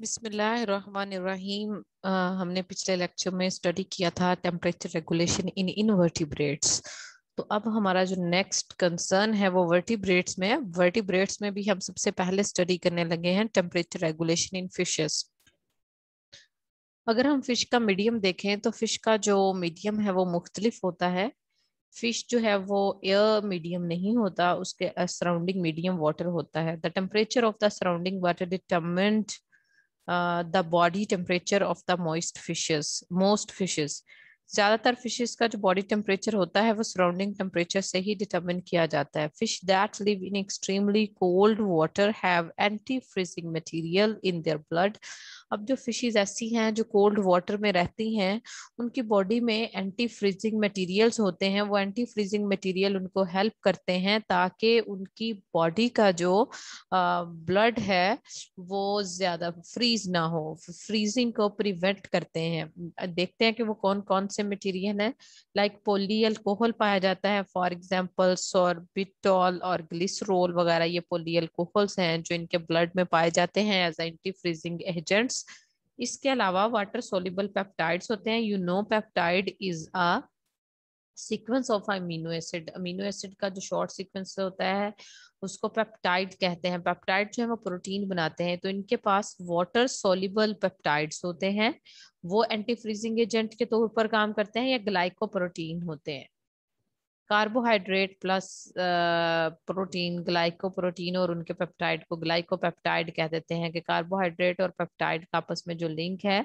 बिस्मिल्लाहिर्रहमानिर्रहीम हमने पिछले लेक्चर में स्टडी किया था टेम्परेचर रेगुलेशन इन इनवर्टिब्रेट्स तो अब हमारा जो नेक्स्ट कंसर्न है वो वर्टिब्रेट्स में वर्टिब्रेट्स में भी हम सबसे पहले स्टडी करने लगे हैं टेम्परेचर रेगुलेशन इन फिशेस अगर हम फिश का मीडियम देखें तो फिश का जो मीडियम है वो मुख्तलिफ होता है फिश जो है वो एयर मीडियम नहीं होता उसके सराउंडिंग मीडियम वाटर होता है the temperature of the surrounding water determines Uh, the body temperature of the moist fishes most fishes ज्यादातर फिशेस का जो बॉडी टेम्परेचर होता है वो सराउंडिंग टेम्परेचर से ही डिटरमिन किया जाता है fish that live in extremely cold water have anti freezing material in their blood अब जो फिशेज ऐसी हैं जो कोल्ड वाटर में रहती हैं उनकी बॉडी में एंटी फ्रीजिंग मटेरियल्स होते हैं वो एंटी फ्रीजिंग मटेरियल उनको हेल्प करते हैं ताकि उनकी बॉडी का जो ब्लड है वो ज़्यादा फ्रीज ना हो फ्रीजिंग को प्रिवेंट करते हैं देखते हैं कि वो कौन कौन से मटीरियल हैं लाइक पोली अल्कोहल पाया जाता है फॉर एग्जाम्पल सॉर्बिटॉल और ग्लिसरोल वगैरह ये पोली अल्कोहल्स हैं जो इनके ब्लड में पाए जाते हैं as anti freezing agent peptides इसके अलावा वाटर सोलिबल पेप्टाइड्स होते हैं you know peptide is a sequence of amino acid amino acid का जो शॉर्ट सीक्वेंस होता है उसको पेप्टाइड कहते हैं पेप्टाइड जो है वो प्रोटीन बनाते हैं तो इनके पास वाटर सोलिबल पेप्टाइड्स होते हैं वो एंटी फ्रीजिंग एजेंट के तौर पर काम करते हैं या ग्लाइको प्रोटीन होते हैं कार्बोहाइड्रेट प्लस प्रोटीन ग्लाइकोप्रोटीन और उनके पेप्टाइड को ग्लाइकोपेप्टाइड कह देते हैं कि कार्बोहाइड्रेट और पेप्टाइड का आपस में जो लिंक है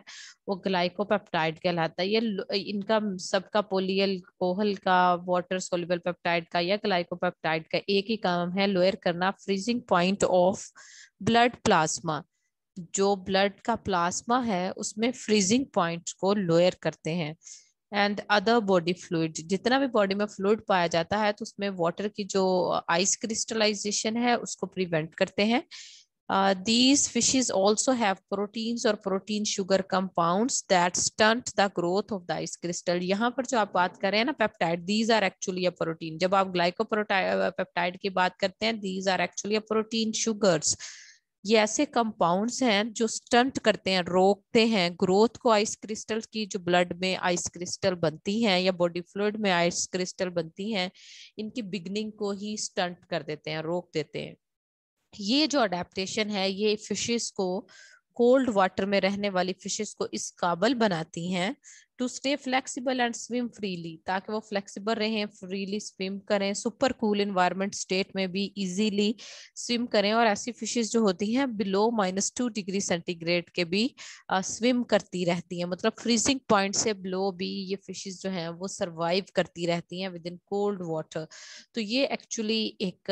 वो ग्लाइकोपेप्टाइड कहलाता है ये इनका सबका पोलियल कोहल का वाटर सोल्यूबल पेप्टाइड का या ग्लाइकोपेप्टाइड का एक ही काम है लोअर करना freezing point of blood plasma जो ब्लड का प्लाज्मा है उसमें फ्रीजिंग पॉइंट को लोअर करते हैं एंड अदर बॉडी फ्लूड जितना भी बॉडी में फ्लूड पाया जाता है तो उसमें वाटर की जो आइस uh, क्रिस्टलाइजेशन है उसको प्रिवेंट करते हैं these fishes also have protein और protein sugar compound that stunt the growth of the ice crystal यहाँ पर जो आप बात कर रहे हैं ना peptide these are actually a protein जब आप ग्लाइको प्रोटाइड पेप्टाइड की बात करते हैं these are actually a protein sugars ये ऐसे कंपाउंड्स हैं जो स्टंट करते हैं रोकते हैं ग्रोथ को आइस क्रिस्टल की जो ब्लड में आइस क्रिस्टल बनती हैं या बॉडी फ्लूड में आइस क्रिस्टल बनती हैं इनकी बिगनिंग को ही स्टंट कर देते हैं रोक देते हैं ये जो अडेप्टेशन है ये फिशेस को कोल्ड वाटर में रहने वाली फिशेस को इस काबल बनाती हैं to stay flexible and swim freely ताकि वो फ्लेक्सिबल रहें फ्रीली स्विम करें सुपर कूल इन्वायरमेंट स्टेट में भी इजीली स्विम करें और ऐसी फिशेस जो होती हैं below minus two degree centigrade के भी स्विम करती रहती हैं मतलब फ्रीजिंग पॉइंट से बिलो भी ये फिशेस जो हैं वो सर्वाइव करती रहती हैं विद इन कोल्ड वाटर तो ये एक्चुअली एक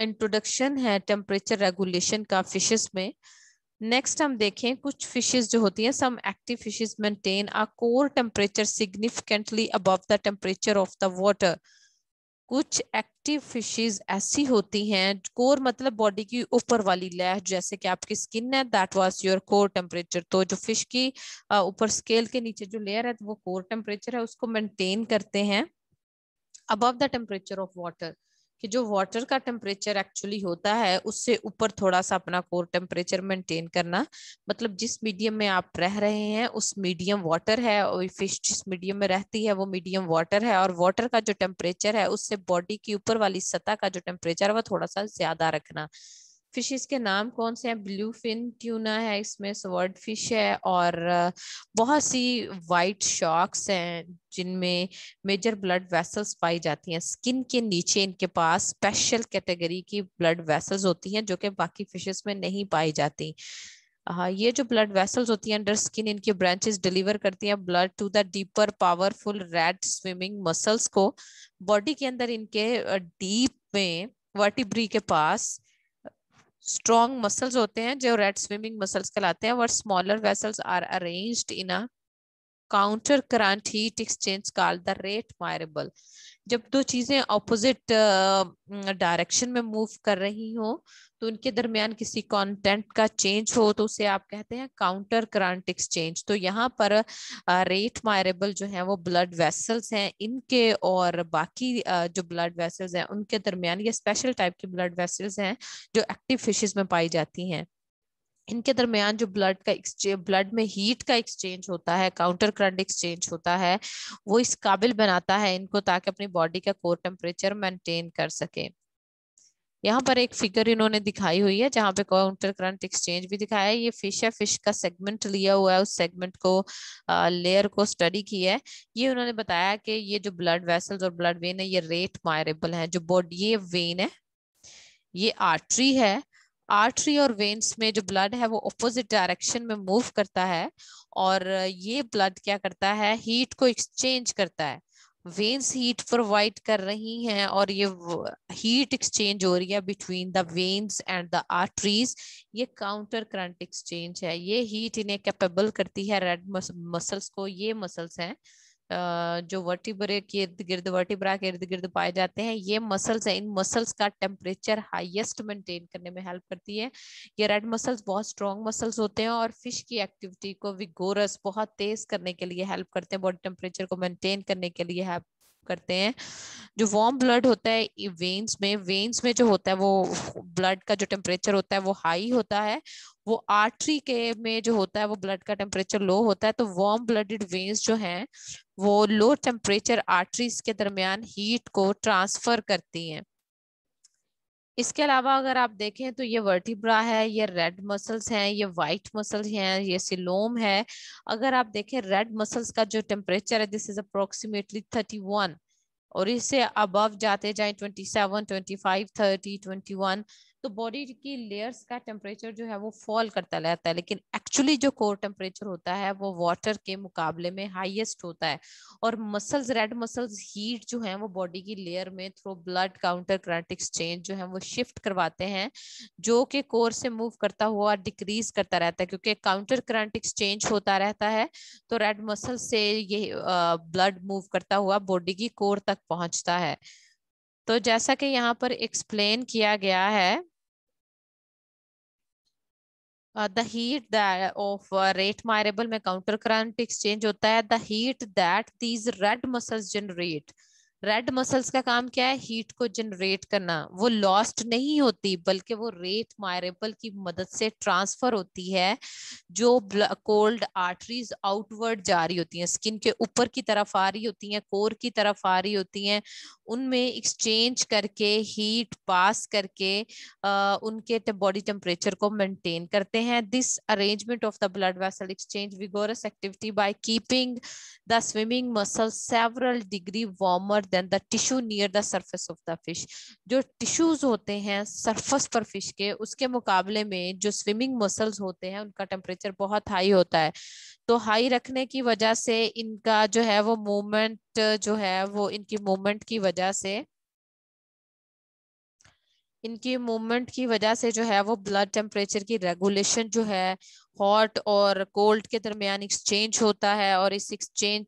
इंट्रोडक्शन है टेम्परेचर रेगुलेशन का फिशेस में नेक्स्ट हम देखें कुछ फिशेस जो होती हैं some active fishes maintain a core temperature significantly above the temperature of the water कुछ एक्टिव फिशेस ऐसी होती हैं कोर मतलब बॉडी की ऊपर वाली लह जैसे कि आपकी स्किन है that was your core temperature तो जो फिश की ऊपर स्केल के नीचे जो लेयर है तो वो कोर टेम्परेचर है उसको मेंटेन करते हैं above the temperature of water कि जो वाटर का टेम्परेचर एक्चुअली होता है उससे ऊपर थोड़ा सा अपना कोर टेम्परेचर मेंटेन करना मतलब जिस मीडियम में आप रह रहे हैं उस मीडियम वाटर है और फिश जिस मीडियम में रहती है वो मीडियम वाटर है और वाटर का जो टेम्परेचर है उससे बॉडी की ऊपर वाली सतह का जो टेम्परेचर है वह थोड़ा सा ज्यादा रखना फिशेस के नाम कौन से हैं ब्लू फिन ट्यूना है इसमें स्वर्ड फिश है और बहुत सी वाइट शॉक्स हैं जिनमें मेजर ब्लड वेसल्स पाई जाती हैं स्किन के नीचे इनके पास स्पेशल कैटेगरी की ब्लड वेसल्स होती हैं जो कि बाकी फिशेस में नहीं पाई जाती हाँ ये जो ब्लड वेसल्स होती हैं अंडर स्किन इनकी ब्रांचेस डिलीवर करती हैं blood to the deeper powerful red swimming muscles को बॉडी के अंदर इनके डीप में वर्टिब्री के पास स्ट्रॉन्ग मसल्स होते हैं जो रेड स्विमिंग मसल्स कहलाते हैं where smaller vessels are arrange in a counter current heat exchange call the rete mirabile जब दो चीजें ऑपोजिट डायरेक्शन में मूव कर रही हो तो उनके दरमियान किसी कंटेंट का चेंज हो तो उसे आप कहते हैं काउंटर करंट एक्सचेंज तो यहाँ पर रेट मायरेबल जो है वो ब्लड वेसल्स हैं इनके और बाकी जो ब्लड वेसल्स हैं उनके दरमियान ये स्पेशल टाइप के ब्लड वेसल्स हैं जो एक्टिव फिशेज में पाई जाती हैं इनके दरमियान जो ब्लड का एक्सचेंज ब्लड में हीट का एक्सचेंज होता है काउंटर करंट एक्सचेंज होता है वो इस काबिल बनाता है इनको ताकि अपनी बॉडी का कोर टेम्परेचर मेंटेन कर सके यहाँ पर एक फिगर इन्होंने दिखाई हुई है जहां पे काउंटर करंट एक्सचेंज भी दिखाया है ये फिश है फिश का सेगमेंट लिया हुआ है उस सेगमेंट को आ, लेयर को स्टडी किया है ये उन्होंने बताया कि ये जो ब्लड वेसल्स और ब्लड वेन है ये रेट मायरेबल है जो बॉडी ये वेन है ये आर्टरी है आर्टरी और वेन्स में जो ब्लड है वो अपोजिट डायरेक्शन में मूव करता है और ये ब्लड क्या करता है हीट को एक्सचेंज करता है वेन्स हीट प्रोवाइड कर रही हैं और ये हीट एक्सचेंज हो रही है between the veins and the arteries ये काउंटर करंट एक्सचेंज है ये हीट इन्हें कैपेबल करती है रेड मसल्स को ये मसल्स हैं जो वर्टिब्रे के इर्द गिर्द वर्टिब्रा के इर्द गिर्द पाए जाते हैं ये मसल्स हैं इन मसल्स का टेम्परेचर हाईएस्ट मेंटेन करने में हेल्प करती है ये रेड मसल्स बहुत स्ट्रॉन्ग मसल्स होते हैं और फिश की एक्टिविटी को विगोरस बहुत तेज करने के लिए हेल्प करते हैं बॉडी टेम्परेचर को मेंटेन करने के लिए हेल्प करते हैं जो वार्म ब्लड होता है वेन्स में वेन्स में जो होता है वो ब्लड का जो टेम्परेचर होता है वो हाई होता है वो आर्टरी के में जो होता है वो ब्लड का टेम्परेचर लो होता है तो वार्म ब्लडेड वेन्स जो हैं वो लो टेम्परेचर आर्टरीज के दरमियान हीट को ट्रांसफ़र करती हैं इसके अलावा अगर आप देखें तो ये वर्टिब्रा है ये रेड मसल्स हैं ये वाइट मसल्स हैं ये सिलोम है अगर आप देखें रेड मसल्स का जो टेम्परेचर है this is approximately thirty one और इससे अबव जाते जाए twenty seven twenty five thirty twenty one तो बॉडी की लेयर्स का टेम्परेचर जो है वो फॉल करता रहता है लेकिन एक्चुअली जो कोर टेम्परेचर होता है वो वाटर के मुकाबले में हाईएस्ट होता है और मसल्स रेड मसल्स हीट जो है वो बॉडी की लेयर में through blood counter current exchange जो है वो शिफ्ट करवाते हैं जो कि कोर से मूव करता हुआ डिक्रीज करता रहता है क्योंकि काउंटर करंट एक्सचेंज होता रहता है तो रेड मसल से ये ब्लड मूव करता हुआ बॉडी की कोर तक पहुंचता है तो जैसा कि यहाँ पर एक्सप्लेन किया गया है द हीट ऑफ रेट मायरेबल में काउंटर करंट एक्सचेंज होता है the heat that these red muscles generate red muscles का काम क्या है हीट को जनरेट करना वो लॉस्ट नहीं होती बल्कि वो रेट मायरेबल की मदद से ट्रांसफर होती है जो कोल्ड आर्टरीज आउटवर्ड जा रही होती हैं स्किन के ऊपर की तरफ आ रही होती हैं कोर की तरफ आ रही होती हैं उनमें एक्सचेंज करके हीट पास करके आ, उनके बॉडी टेम्परेचर को मेंटेन करते हैं this arrangement of the blood vessel exchange vigorous activity by keeping the swimming muscle several degree warmer than the tissue near the surface of the fish जो tissues होते हैं surface पर fish के उसके मुकाबले में जो स्विमिंग मसल्स होते हैं उनका टेम्परेचर बहुत हाई होता है तो हाई रखने की वजह से इनका जो है वो मूवमेंट जो है वो इनकी मूवमेंट की वजह से इनकी मूवमेंट की वजह से जो है वो ब्लड टेम्परेचर की रेगुलेशन जो है हॉट और कोल्ड के दरमियान एक्सचेंज होता है और इस एक्सचेंज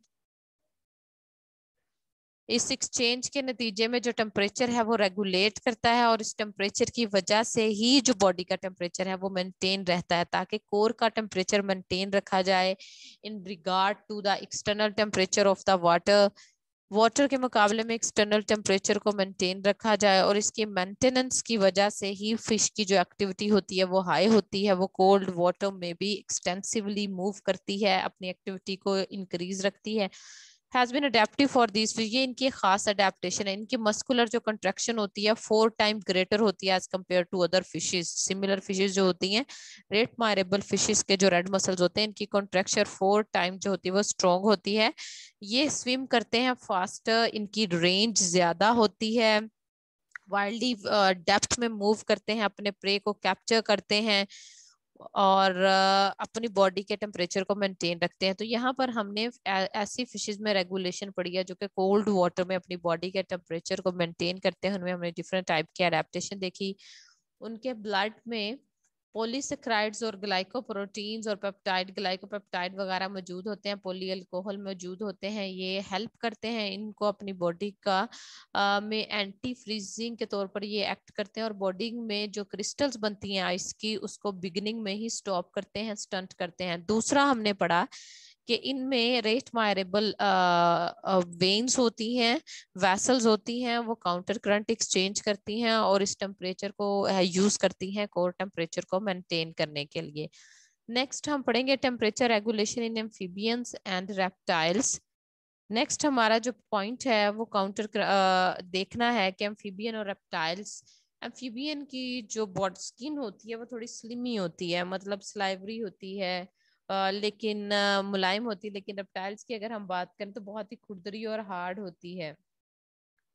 इस एक्सचेंज के नतीजे में जो टेम्परेचर है वो रेगुलेट करता है और इस टेम्परेचर की वजह से ही जो बॉडी का टेम्परेचर है वो मेंटेन रहता है ताकि कोर का टेम्परेचर मेंटेन रखा जाए in regard to the external temperature of the water water के मुकाबले में एक्सटर्नल टेम्परेचर को मेंटेन रखा जाए और इसकी मेंटेनेंस की वजह से ही फिश की जो एक्टिविटी होती है वो हाई होती है वो कोल्ड वाटर में भी एक्सटेंसिवली मूव करती है अपनी एक्टिविटी को इंक्रीज रखती है has been adaptive for this ये इनकी खास अडेप्टेशन है इनकी मस्कुलर जो कंट्रेक्शन होती है फोर टाइम ग्रेटर होती है as compare to other fishes similar fishes जो होती हैं रेट मारेबल फिशेज के जो रेड मसल्स होते हैं इनकी कंट्रेक्चर फोर टाइम जो होती है वो स्ट्रोंग होती है ये स्विम करते हैं फास्ट इनकी रेंज ज़्यादा होती है वाइल्डली डेप्थ uh, में मूव करते हैं अपने प्रे को कैप्चर करते हैं और अपनी बॉडी के टेम्परेचर को मेंटेन रखते हैं तो यहाँ पर हमने ऐसी फिशेज में रेगुलेशन पड़ी है जो कि कोल्ड वाटर में अपनी बॉडी के टेम्परेचर को मेंटेन करते हैं उनमें हमने डिफरेंट टाइप की अडेप्टेशन देखी उनके ब्लड में पोलीसक्राइड्स और ग्लाइकोप्रोटीन्स और पेप्टाइड ग्लाइकोपेप्टाइड वगैरह मौजूद होते हैं पोली अल्कोहल मौजूद होते हैं ये हेल्प करते हैं इनको अपनी बॉडी का आ, में एंटी फ्रीजिंग के तौर पर ये एक्ट करते हैं और बॉडी में जो क्रिस्टल्स बनती हैं आइस की उसको बिगनिंग में ही स्टॉप करते हैं स्टंट करते हैं दूसरा हमने पढ़ा कि इनमें रेट मायरेबल वेन्स होती हैं वैसल्स होती हैं वो काउंटर करंट एक्सचेंज करती हैं और इस टेम्परेचर को यूज करती हैं कोर टेम्परेचर को मेंटेन करने के लिए नेक्स्ट हम पढ़ेंगे temperature regulation in amphibians and reptiles next हमारा जो पॉइंट है वो काउंटर देखना है कि एम्फीबियन और रेप्टाइल्स एम्फीबियन की जो बॉड स्किन होती है वो थोड़ी स्लिमी होती है मतलब स्लाइवरी होती है लेकिन मुलायम होती है लेकिन रेप्टाइल्स की अगर हम बात करें तो बहुत ही खुरदरी और हार्ड होती है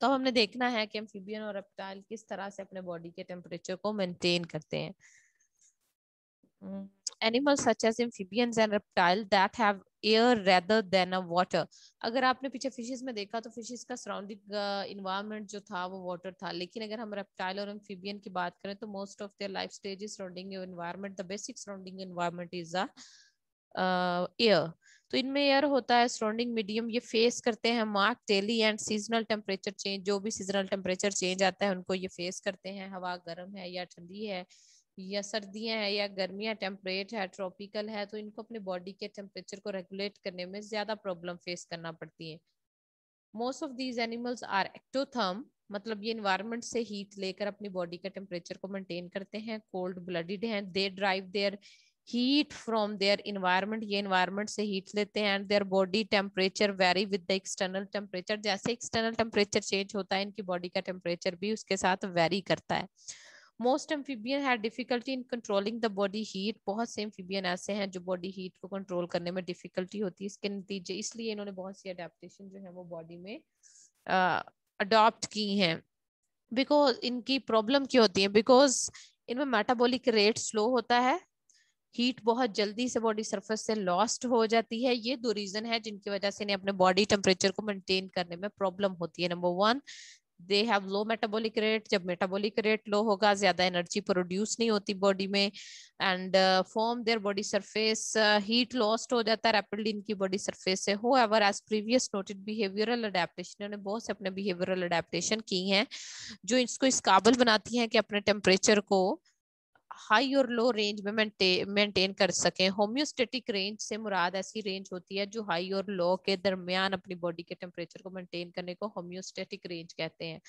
तो हमने देखना है कि एम्फीबियन और रेप्टाइल किस तरह से अपने बॉडी के टेम्परेचर को मेंटेन करते हैं hmm. animals such as amphibians and reptile that have air rather than a water अगर आपने पीछे फिशेस में देखा तो फिशेस का सराउंडिंग इन्वायरमेंट जो था वो वाटर था लेकिन अगर हम रेप्टाइल और एम्फीबियन की बात करें तो most of their life stage is surrounding your environment the basic surrounding environment is a air तो इनमें एयर होता है सराउंडिंग मीडियम ये फेस करते हैं mark daily and seasonal temperature change जो भी सीजनल टेम्परेचर चेंज आता है उनको ये फेस करते हैं हवा गर्म है या ठंडी है या सर्दियां हैं या गर्मियां टेम्परेट है ट्रॉपिकल है तो इनको अपने बॉडी के टेम्परेचर को रेगुलेट करने में ज्यादा प्रॉब्लम फेस करना पड़ती है most of these animals are ectotherm मतलब ये इन्वायरमेंट से हीट लेकर अपनी बॉडी का टेम्परेचर को मेंटेन करते हैं कोल्ड ब्लडेड हैं they drive their heat from their environment ये इन्वायरमेंट से हीट लेते हैं and their body temperature vary with the external temperature जैसे एक्सटर्नल टेम्परेचर चेंज होता है इनकी बॉडी का टेम्परेचर भी उसके साथ वेरी करता है मोस्ट एम्फीबियन है difficulty in controlling the body heat बहुत से एम्फीबियन ऐसे हैं जो बॉडी हीट को कंट्रोल करने में डिफिकल्टी होती है इसके नतीजे इसलिए इन्होंने बहुत सी अडेप्टशन जो है वो बॉडी में अडॉप्ट की हैं बिकॉज इनकी प्रॉब्लम क्यों होती है बिकॉज इनमें मेटाबॉलिक रेट स्लो होता है हीट बहुत जल्दी से बॉडी सरफेस से लॉस्ट हो जाती है ये दो रीजन है जिनकी वजह से इन्हें अपने बॉडी टेम्परेचर को मेंटेन करने में प्रॉब्लम होती है number one they have low metabolic rate जब मेटाबॉलिक रेट लो होगा ज्यादा एनर्जी प्रोड्यूस नहीं होती बॉडी में and from their body surface heat lost हो जाता है रैपिडली इनकी बॉडी सरफेस से however as previous noted behavioral adaptation इन्होंने बहुत से अपने बिहेवियरल अडेप्टेशन की हैं जो इसको इस काबिल बनाती हैं कि अपने टेम्परेचर को हाई और लो रेंज में मेंटेन कर सकें होम्योस्टेटिक रेंज से मुराद ऐसी रेंज होती है जो हाई और लो के दरमियान अपनी बॉडी के टेम्परेचर को मेंटेन करने को होम्योस्टेटिक रेंज कहते हैं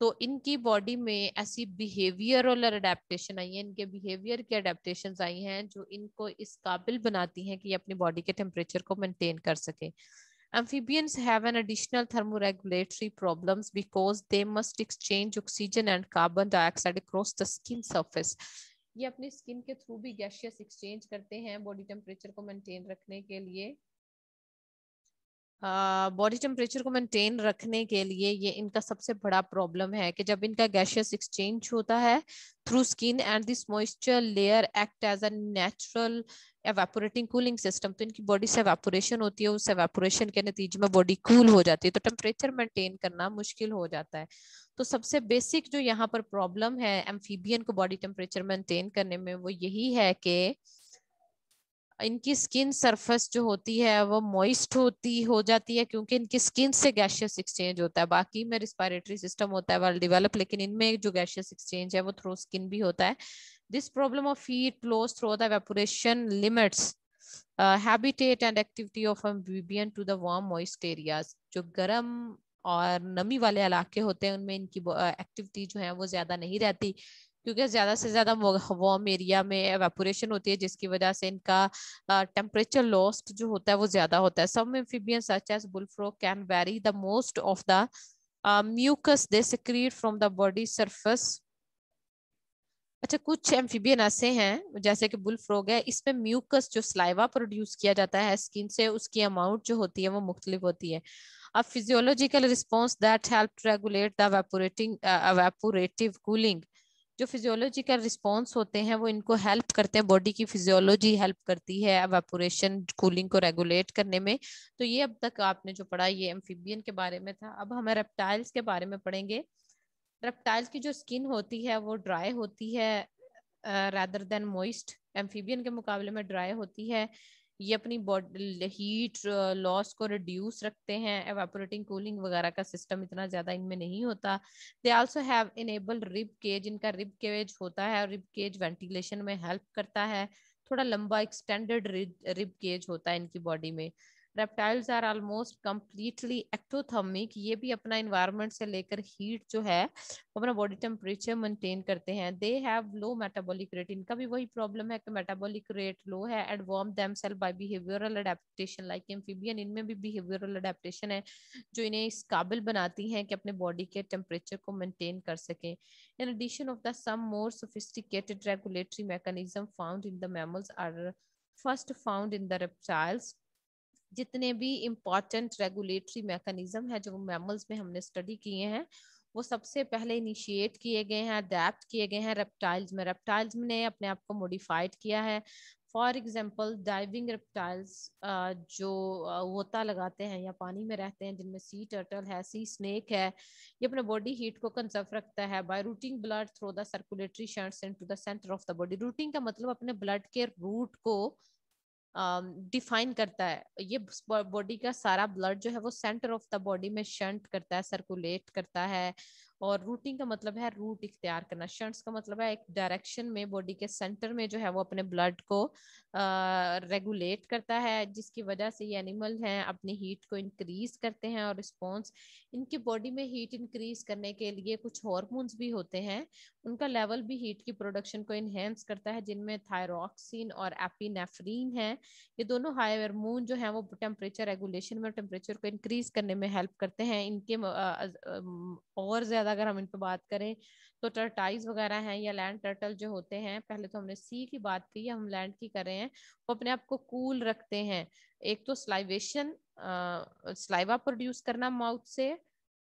तो इनकी बॉडी में ऐसी बिहेवियरल अडेप्टेशन आई है इनके बिहेवियर की अडेप्टेशन आई हैं जो इनको इस काबिल बनाती हैं कि ये अपनी बॉडी के टेम्परेचर को मेंटेन कर सके amphibians have an additional thermoregulatory problems because they must exchange oxygen and carbon dioxide across the skin surface ये अपनी स्किन के थ्रू भी गैशियस एक्सचेंज करते हैं बॉडी टेम्परेचर को मेंटेन रखने के लिए बॉडी टेम्परेचर को मेंटेन रखने के लिए ये इनका सबसे बड़ा प्रॉब्लम है कि जब इनका गैशियस एक्सचेंज होता है through skin and this moisture layer act as a natural evaporating cooling system तो इनकी बॉडी से एवेपोरेशन होती है उस एवेपोरेशन के नतीजे में बॉडी कूल हो जाती है तो टेम्परेचर मेंटेन करना मुश्किल हो जाता है तो सबसे बेसिक जो यहाँ पर प्रॉब्लम है एम्फीबियन को बॉडी टेम्परेचर मेंटेन करने में वो यही है कि इनकी स्किन सरफेस जो होती है वो मॉइस्ट होती हो जाती है क्योंकि इनकी स्किन से गैशियस एक्सचेंज होता है बाकी में रिस्पायरेटरी सिस्टम होता है वेल डिवेलप लेकिन इनमें जो गैशियस एक्सचेंज है वो थ्रो स्किन भी होता है this problem of heat flows through the evaporation limits habitat and activity of amphibian to the warm moist areas जो गर्म और नमी वाले इलाके होते हैं उनमें इनकी एक्टिविटी uh, जो है वो ज्यादा नहीं रहती क्योंकि ज़्यादा से ज़्यादा वार्म एरिया में एवेपोरेशन होती है जिसकी वजह से इनका टेम्परेचर लॉस्ट जो होता है वो ज़्यादा होता है some amphibian such as bullfrog can vary the most of the mucus they secrete from the body surface अच्छा कुछ एम्फीबियन ऐसे हैं जैसे कि बुल फ्रॉग है इसमें म्यूकस जो स्लाइवा प्रोड्यूस किया जाता है स्किन से उसकी अमाउंट जो होती है वो मुख्तलिफ होती है अब physiological response that help regulate the cooling जो फिजियोलॉजिकल रिस्पॉन्स होते हैं वो इनको हेल्प करते हैं बॉडी की फिजियोलॉजी हेल्प करती है वेपोरेशन कूलिंग को रेगुलेट करने में तो ये अब तक आपने जो पढ़ा ये एम्फीबियन के बारे में था अब हमें रेप्टाइल्स के बारे में पढ़ेंगे रेप्टाइल्स की जो स्किन होती है वो ड्राई होती है रैदर देन मोइस्ट एम्फीबियन के मुकाबले में ड्राई होती है ये अपनी बॉडी हीट लॉस को रिड्यूस रखते हैं एवेपोरेटिंग कूलिंग वगैरह का सिस्टम इतना ज्यादा इनमें नहीं होता they also have enable rib cage इनका रिब केज होता है और रिब केज वेंटिलेशन में हेल्प करता है थोड़ा लंबा एक्सटेंडेड रिब केज होता है इनकी बॉडी में reptiles are almost completely ectothermic ये भी अपना इन्वायरमेंट से लेकर हीट जो है अपना बॉडी टेम्परेचर मेंटेन करते हैं they have low metabolic rate इनका भी वही प्रॉब्लम है कि मेटाबॉलिक रेट लो है and warm themselves by behavioral adaptation like amphibian इनमें भी बिहेवियरल अडेप्टेशन है जो इन्हें इस काबिल बनाती हैं कि अपने बॉडी के टेम्परेचर को मेनटेन कर सकें in addition of the some more sophisticated regulatory mechanism found in the mammals are first found in the reptiles जितने भी इम्पॉर्टेंट रेगुलेटरी मैकेनिज्म है जो मैमल्स में हमने स्टडी किए हैं वो सबसे पहले इनिशिएट किए गए हैं अडेप्ट किए गए हैं रेप्टाइल्स में रेप्टाइल्स ने अपने आप को मोडिफाइड किया है फॉर एग्जाम्पल डाइविंग रेप्टाइल्स जो होता लगाते हैं या पानी में रहते हैं जिनमें सी टर्टल है सी स्नेक है ये अपने बॉडी हीट को कंजर्व रखता है by routing blood through the circulatory shunts into the center of the body routing का मतलब अपने ब्लड के रूट को डिफाइन um, करता है ये बॉडी का सारा ब्लड जो है वो सेंटर ऑफ द बॉडी में शंट करता है सर्कुलेट करता है और रूटिंग का मतलब है रूट इख्तियार करना शंट्स का मतलब है एक डायरेक्शन में बॉडी के सेंटर में जो है वो अपने ब्लड को रेगुलेट करता है जिसकी वजह से ये एनिमल हैं अपनी हीट को इंक्रीज करते हैं और रिस्पॉन्स इनकी बॉडी में हीट इंक्रीज करने के लिए कुछ हॉर्मोन्स भी होते हैं उनका लेवल भी हीट की प्रोडक्शन को इनहेंस करता है जिनमें थायरोक्सिन और एपीनेफ्रीन है ये दोनों हाई हाईवरमून जो हैं वो टेम्परेचर रेगुलेशन में टेम्परेचर को इंक्रीज करने में हेल्प करते हैं इनके और ज़्यादा अगर हम इन पर बात करें तो टर्टाइज वगैरह हैं या लैंड टर्टल जो होते हैं पहले तो हमने सी की बात की हम लैंड की कर रहे हैं वो अपने आप को कूल रखते हैं एक तो स्लाइवेशन स्लाइवा प्रोड्यूस करना माउथ से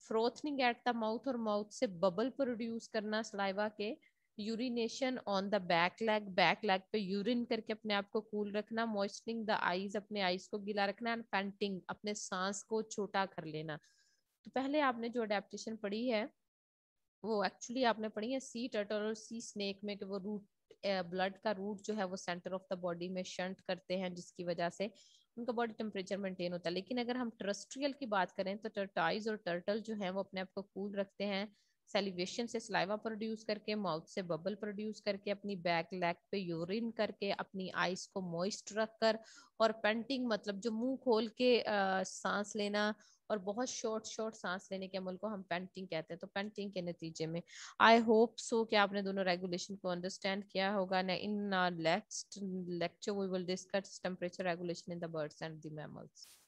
फ्रोथनिंग एट द माउथ और माउथ से बबल प्रोड्यूस करना सलाइवा के urination on the back leg back leg पे यूरिन करके अपने आप को कूल रखना मॉइस्टनिंग द आईज अपने आईज को गीला रखना एंड पैंटिंग अपने सांस को छोटा कर लेना तो पहले आपने जो अडेप्टेशन पढ़ी है वो एक्चुअली आपने पढ़ी है सी टर्टल और सी स्नेक में कि वो रूट ब्लड का रूट जो है वो सेंटर ऑफ द बॉडी में शंट करते हैं जिसकी वजह से उनका बॉडी टेम्परेचर मेंटेन होता है लेकिन अगर हम टेरेस्ट्रियल की बात करें तो टर्टाइज और टर्टल जो है वो अपने आप को कूल रखते हैं सेलिवेशन से स्लाइवा प्रोड्यूस करके माउथ से बबल प्रोड्यूस करके अपनी बैक लेग पे यूरिन करके अपनी आइस को मॉइस्ट रखकर और पेंटिंग मतलब जो मुंह खोल के आ, सांस लेना और बहुत शॉर्ट शॉर्ट सांस लेने के अमल को हम पेंटिंग कहते हैं तो पेंटिंग के नतीजे में आई होप सो कि आपने दोनों रेगुलेशन को अंडरस्टैंड किया होगा in next lecture we will discuss temperature regulation in the birds and the mammals